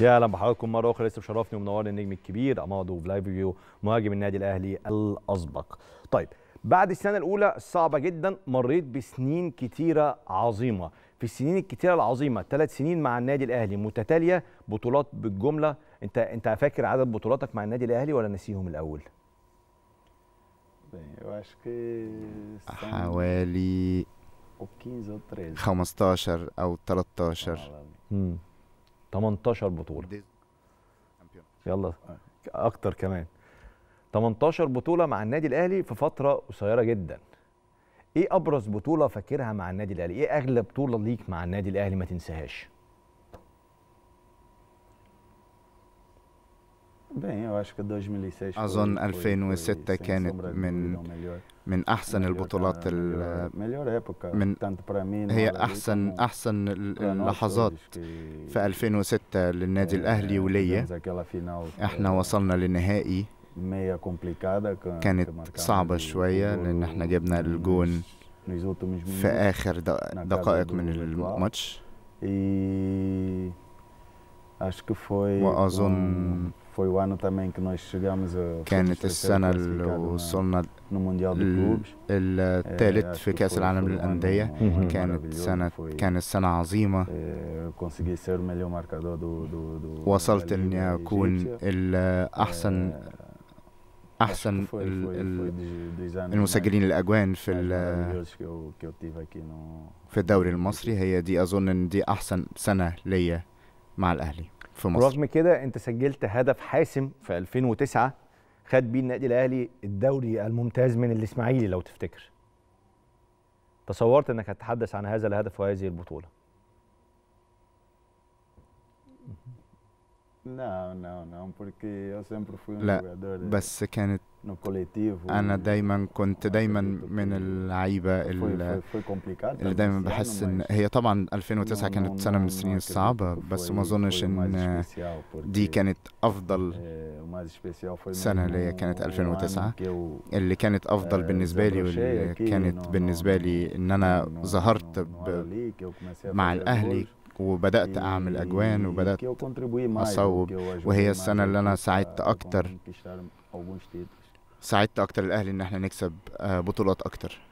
يا اهلا بحضراتكم مره اخرى لسه مشرفني ومنورني النجم الكبير امادو فلافيو مهاجم النادي الاهلي الاسبق. طيب بعد السنه الاولى صعبه جدا مريت بسنين كتيره عظيمه، في السنين الكتيره العظيمه ثلاث سنين مع النادي الاهلي متتاليه بطولات بالجمله، انت انت فاكر عدد بطولاتك مع النادي الاهلي ولا نسيهم الاول؟ حوالي 15 او 13 18 بطوله يلا آه. اكتر كمان 18 بطوله مع النادي الاهلي في فتره قصيره جدا ايه ابرز بطوله فاكرها مع النادي الاهلي ايه اغلى بطوله ليك مع النادي الاهلي ما تنساهاش أظن 2006 كانت من من أحسن البطولات من هي أحسن أحسن اللحظات في 2006 للنادي الأهلي وليا إحنا وصلنا للنهائي كانت صعبة شوية لأن إحنا جبنا الجون في آخر دقائق من الماتش وأظن foi o ano também que nós chegamos a. كانت السنة اللي وصلنا الثالث في كأس العالم للأندية كانت سنة كانت سنة عظيمة وصلت إني أكون أحسن احسن المسجلين الاجوان في في الدوري المصري هي دي اظن ان دي احسن سنه ليا مع الاهلي في مصر رغم كده انت سجلت هدف حاسم في 2009 خد بيه النادي الاهلي الدوري الممتاز من الاسماعيلي لو تفتكر تصورت انك هتتحدث عن هذا الهدف وهذه البطوله لا لا لا, بس كانت انا دايما كنت دايما من اللعيبه اللي دايما بحس ان هي طبعا 2009 كانت سنه من السنين الصعبه بس ما اظنش ان دي كانت افضل آه، سنه ليا كانت 2009 يعني يعني اللي كانت افضل آه، بالنسبه لي واللي كانت بالنسبه لي ان انا ظهرت مع الاهلي وبدأت e أعمل أجوان وبدأت أصوب وهي السنة اللي أنا ساعدت أكتر ساعدت اكتر الاهلي ان احنا نكسب آه، بطولات اكتر